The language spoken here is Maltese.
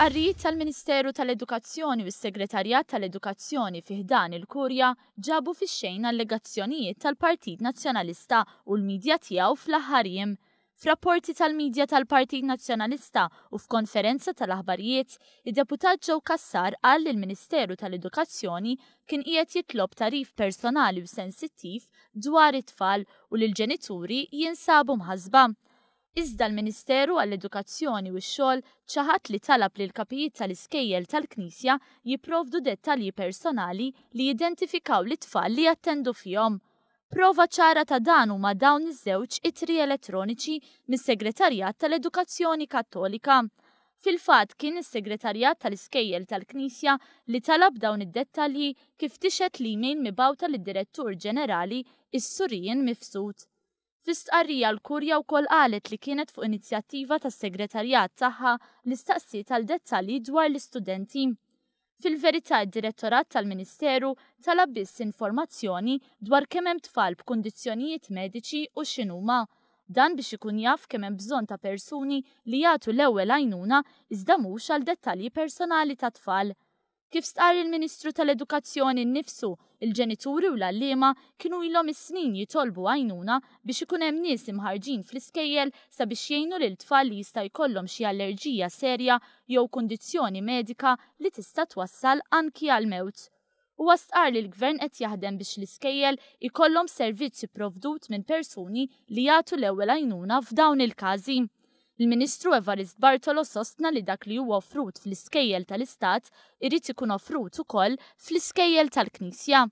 Arrit tal-Ministeru tal-Edukazzjoni u s-Segretarjat tal-Edukazzjoni fiħdan il-Kurja ġabu fix-xejn allegazzjonijiet tal-Partit Nazzjonalista u l-midja tiegħu fl-aħħarjem F'rapporti tal midja tal-Partit Nazzjonalista u f'konferenza tal-aħbarijiet, id-deputat ġew Kassar għall il-Ministeru tal-Edukazzjoni kien qiegħed jitlob tarif personali u sensittiv dwar it-tfal u l-ġenituri jinsabu mħasba. Iżda l-Ministeru għall-Edukazzjoni u x-xogħol ċaħat li talab li l-kapijiet tal-iskejjel tal-Knisja jipprovdu dettalji personali li jidentifikaw li tfal li jattendu fihom. Prova ċara ta' dan huma dawn iż-żewġ itri elettroniċi mis-Segretarjat tal-Edukazzjoni Kattolika. Fil-fat kien is-segretarjat tal-iskejjel tal-Knisja li talab dawn id-dettalji kif tixet li min mibawta l-Direttur Ġenerali is-Surien Mifsud. Fistqarrija l-Kurja wkoll qalet li kienet fuq inizjattiva tas-segretarjat tagħha li staqsiet għal dettalji dwar l-istudenti. Fil-verità id-direttorat tal-Ministeru talab biss informazzjoni dwar kemm hemm tfal b'kundizzjonijiet mediċi u xinuma. Dan biex ikun jaf kemm hemm bżonn ta' persuni li jagħtu l-ewwel għajnuna iżda mhux għal dettalji personali ta' tfal. Kif stqar il-Ministru tal-Edukazzjoni nnifsu, il-ġenituri u l-allima kienu ilhom is-snin jitolbu għajnuna biex ikun hemm nies imħarġin fl-iskejjel sabiex jgħinu lil tfal li jista' jkollhom xi allerġija serja jew kundizzjoni medika li tista' twassal anki għal mewt u għastqar li l-gvern qed jaħdem biex l-iskejjel ikollhom servizzi provdut minn persuni li jagħtu l-ewwel għajnuna f'dawn il-każi. Il-Ministru Evarist Bartolo sostna li dak li huwa offrut fl-iskejjel tal-Istat irrid ikun offrut ukoll fl-iskejjel tal-Knisja.